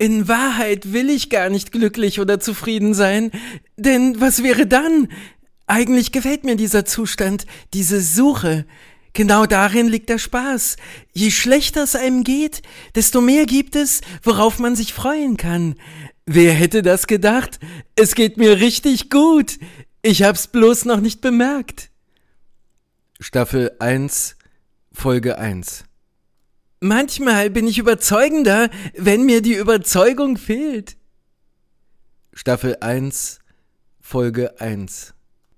In Wahrheit will ich gar nicht glücklich oder zufrieden sein, denn was wäre dann? Eigentlich gefällt mir dieser Zustand, diese Suche. Genau darin liegt der Spaß. Je schlechter es einem geht, desto mehr gibt es, worauf man sich freuen kann. Wer hätte das gedacht? Es geht mir richtig gut. Ich hab's bloß noch nicht bemerkt. Staffel 1, Folge 1 Manchmal bin ich überzeugender, wenn mir die Überzeugung fehlt. Staffel 1, Folge 1.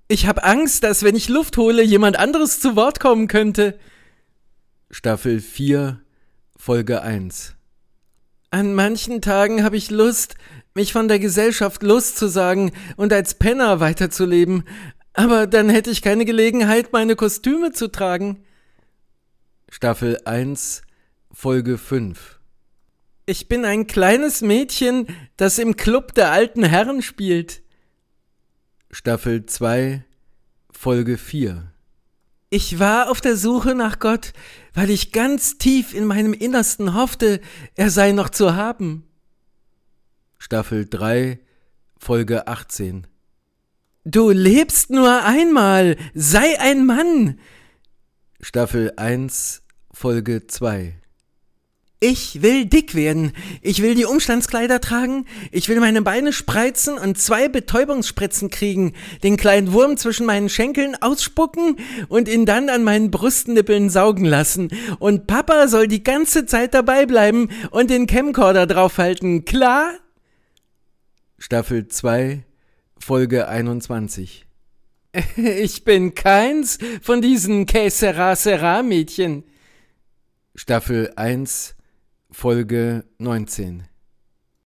Ich habe Angst, dass wenn ich Luft hole, jemand anderes zu Wort kommen könnte. Staffel 4, Folge 1. An manchen Tagen habe ich Lust, mich von der Gesellschaft loszusagen und als Penner weiterzuleben, aber dann hätte ich keine Gelegenheit, meine Kostüme zu tragen. Staffel 1, Folge 5. Ich bin ein kleines Mädchen, das im Club der alten Herren spielt. Staffel 2, Folge 4. Ich war auf der Suche nach Gott, weil ich ganz tief in meinem Innersten hoffte, er sei noch zu haben. Staffel 3, Folge 18. Du lebst nur einmal, sei ein Mann. Staffel 1, Folge 2. Ich will dick werden. Ich will die Umstandskleider tragen. Ich will meine Beine spreizen und zwei Betäubungsspritzen kriegen. Den kleinen Wurm zwischen meinen Schenkeln ausspucken und ihn dann an meinen Brustnippeln saugen lassen. Und Papa soll die ganze Zeit dabei bleiben und den Camcorder draufhalten. Klar? Staffel 2, Folge 21. ich bin keins von diesen Que sera, sera Mädchen. Staffel 1, Folge 19.